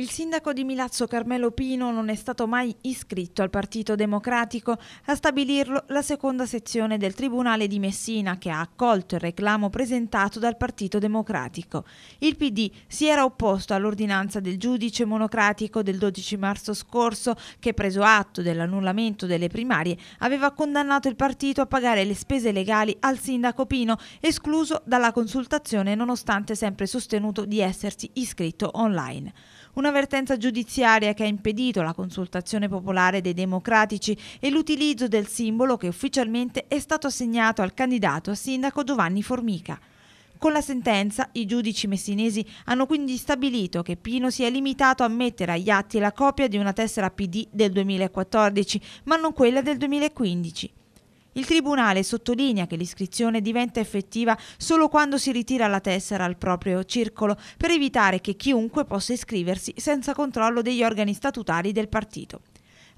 Il sindaco di Milazzo Carmelo Pino non è stato mai iscritto al Partito Democratico, a stabilirlo la seconda sezione del Tribunale di Messina che ha accolto il reclamo presentato dal Partito Democratico. Il PD si era opposto all'ordinanza del giudice monocratico del 12 marzo scorso che preso atto dell'annullamento delle primarie aveva condannato il partito a pagare le spese legali al sindaco Pino, escluso dalla consultazione nonostante sempre sostenuto di essersi iscritto online. Una un'avvertenza giudiziaria che ha impedito la consultazione popolare dei democratici e l'utilizzo del simbolo che ufficialmente è stato assegnato al candidato a sindaco Giovanni Formica. Con la sentenza i giudici messinesi hanno quindi stabilito che Pino si è limitato a mettere agli atti la copia di una tessera PD del 2014, ma non quella del 2015. Il Tribunale sottolinea che l'iscrizione diventa effettiva solo quando si ritira la tessera al proprio circolo per evitare che chiunque possa iscriversi senza controllo degli organi statutari del partito.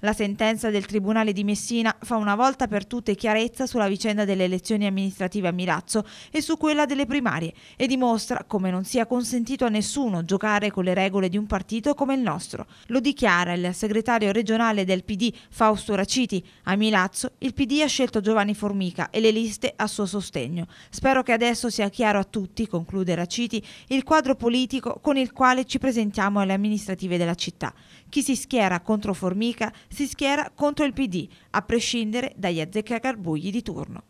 La sentenza del Tribunale di Messina fa una volta per tutte chiarezza sulla vicenda delle elezioni amministrative a Milazzo e su quella delle primarie e dimostra come non sia consentito a nessuno giocare con le regole di un partito come il nostro. Lo dichiara il segretario regionale del PD Fausto Raciti. A Milazzo il PD ha scelto Giovanni Formica e le liste a suo sostegno. Spero che adesso sia chiaro a tutti, conclude Raciti, il quadro politico con il quale ci presentiamo alle amministrative della città. Chi si schiera contro Formica si schiera contro il PD, a prescindere dagli azzeccagarbugli di turno.